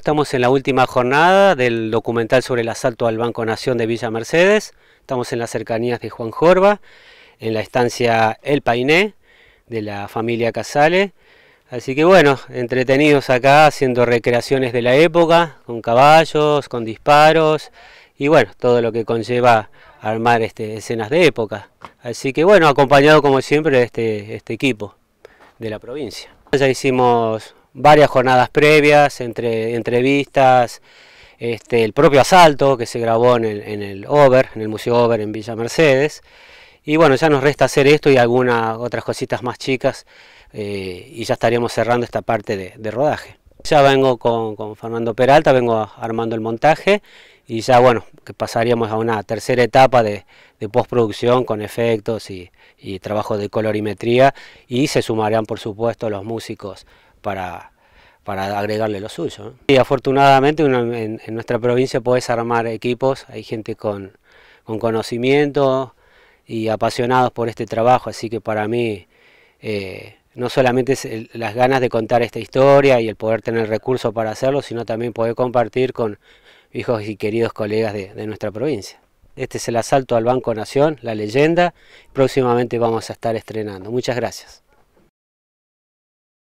Estamos en la última jornada del documental sobre el asalto al Banco Nación de Villa Mercedes. Estamos en las cercanías de Juan Jorba, en la estancia El Painé, de la familia Casale. Así que bueno, entretenidos acá haciendo recreaciones de la época, con caballos, con disparos y bueno, todo lo que conlleva armar este, escenas de época. Así que bueno, acompañado como siempre de este, este equipo de la provincia. Ya hicimos varias jornadas previas, entre entrevistas, este, el propio asalto que se grabó en el, Over, en el Museo Over en Villa Mercedes. Y bueno, ya nos resta hacer esto y algunas otras cositas más chicas eh, y ya estaríamos cerrando esta parte de, rodaje. Ya vengo con, Fernando Peralta, vengo armando el montaje y ya bueno, que pasaríamos a una tercera etapa de, postproducción con efectos y, y trabajo de colorimetría y se sumarán por supuesto los músicos para, agregarle lo suyo. Y afortunadamente en, nuestra provincia podés armar equipos, hay gente con, conocimiento y apasionados por este trabajo, así que para mí eh, no solamente es las ganas de contar esta historia y el poder tener recursos para hacerlo, sino también poder compartir con hijos y queridos colegas de nuestra provincia. Este es el asalto al Banco Nación, la leyenda, próximamente vamos a estar estrenando. Muchas gracias.